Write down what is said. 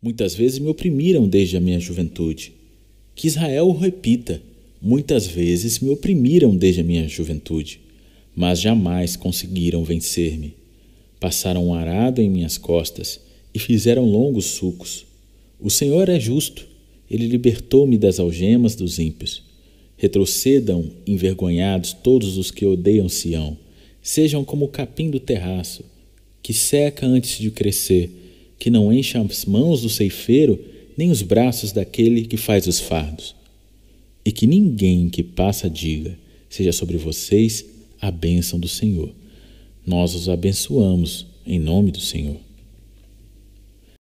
Muitas vezes me oprimiram desde a minha juventude. Que Israel o repita: muitas vezes me oprimiram desde a minha juventude, mas jamais conseguiram vencer-me. Passaram um arado em minhas costas e fizeram longos sucos. O Senhor é justo, ele libertou-me das algemas dos ímpios. Retrocedam, envergonhados, todos os que odeiam Sião. Sejam como o capim do terraço, que seca antes de crescer que não encha as mãos do ceifeiro, nem os braços daquele que faz os fardos. E que ninguém que passa diga: Seja sobre vocês a bênção do Senhor. Nós os abençoamos em nome do Senhor.